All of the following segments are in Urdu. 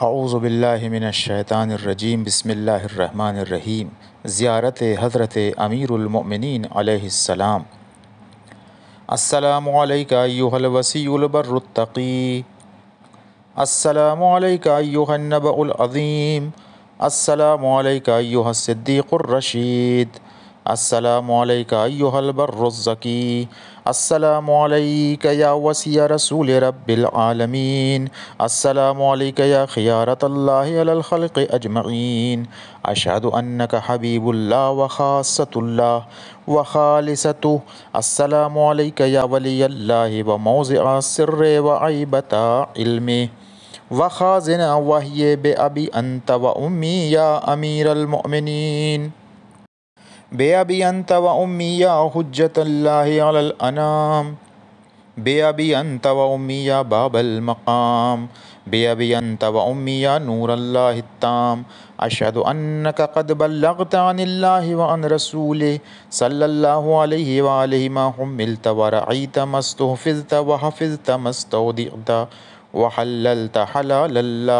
اعوذ باللہ من الشیطان الرجیم بسم اللہ الرحمن الرحیم زیارت حضرت امیر المؤمنین علیہ السلام السلام علیکہ ایوہ الوسیع البر التقی السلام علیکہ ایوہ النبع العظیم السلام علیکہ ایوہ الصدیق الرشید السلام علیکہ ایوہ البر الزکی السلام علیکہ یا وسیع رسول رب العالمین السلام علیکہ یا خیارت اللہ علی الخلق اجمعین اشہد انکا حبیب اللہ وخاصت اللہ وخالصتو السلام علیکہ یا ولی اللہ وموزع سر وعیبتا علمی وخازن وحی بے ابی انت و امی یا امیر المؤمنین بے ابی انت و بےآبی حجت اللہ علی الانام بے ابی ابی انت انت و و باب المقام بے نور اللہ التام اشہد انک قد بلغت عن اللہ اللہ اللہ و و و عن صلی علیہ وآلہ ما حملت رعیت حفظت حلال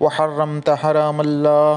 وحرمت حرام اللہ